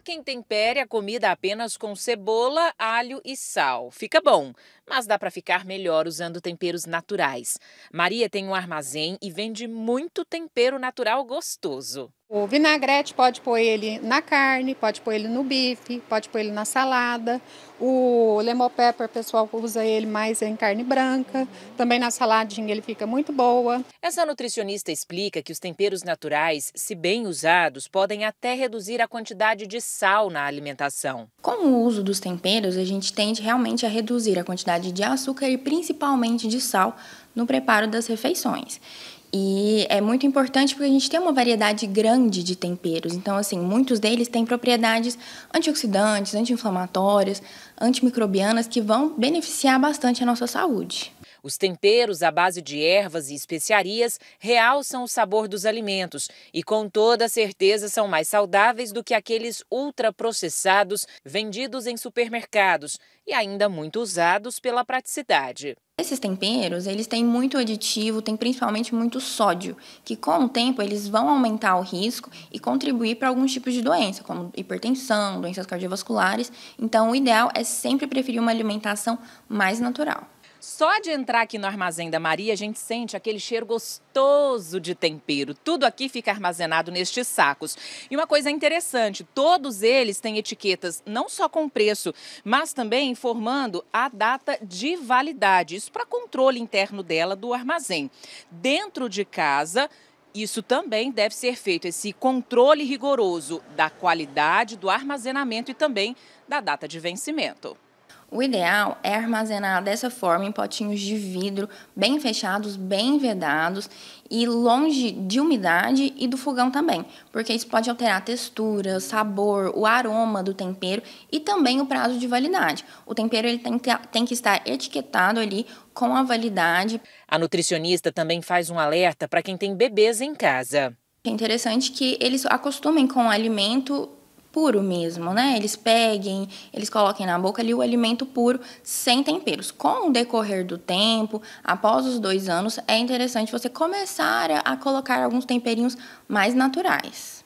quem tempere a comida apenas com cebola, alho e sal. Fica bom, mas dá para ficar melhor usando temperos naturais. Maria tem um armazém e vende muito tempero natural gostoso. O vinagrete pode pôr ele na carne, pode pôr ele no bife, pode pôr ele na salada. O lemon pepper, o pessoal usa ele mais em carne branca. Também na saladinha ele fica muito boa. Essa nutricionista explica que os temperos naturais, se bem usados, podem até reduzir a quantidade de sal na alimentação. Com o uso dos temperos, a gente tende realmente a reduzir a quantidade de açúcar e principalmente de sal no preparo das refeições. E é muito importante porque a gente tem uma variedade grande de temperos. Então, assim, muitos deles têm propriedades antioxidantes, anti-inflamatórias, antimicrobianas que vão beneficiar bastante a nossa saúde. Os temperos à base de ervas e especiarias realçam o sabor dos alimentos e com toda certeza são mais saudáveis do que aqueles ultraprocessados vendidos em supermercados e ainda muito usados pela praticidade. Esses temperos, eles têm muito aditivo, tem principalmente muito sódio, que com o tempo eles vão aumentar o risco e contribuir para alguns tipos de doença, como hipertensão, doenças cardiovasculares. Então, o ideal é sempre preferir uma alimentação mais natural. Só de entrar aqui no Armazém da Maria, a gente sente aquele cheiro gostoso de tempero. Tudo aqui fica armazenado nestes sacos. E uma coisa interessante, todos eles têm etiquetas não só com preço, mas também informando a data de validade. Isso para controle interno dela do armazém. Dentro de casa, isso também deve ser feito, esse controle rigoroso da qualidade do armazenamento e também da data de vencimento. O ideal é armazenar dessa forma em potinhos de vidro, bem fechados, bem vedados e longe de umidade e do fogão também, porque isso pode alterar a textura, o sabor, o aroma do tempero e também o prazo de validade. O tempero ele tem, que, tem que estar etiquetado ali com a validade. A nutricionista também faz um alerta para quem tem bebês em casa. É interessante que eles acostumem com o alimento puro mesmo, né? Eles peguem, eles coloquem na boca ali o alimento puro, sem temperos. Com o decorrer do tempo, após os dois anos, é interessante você começar a colocar alguns temperinhos mais naturais.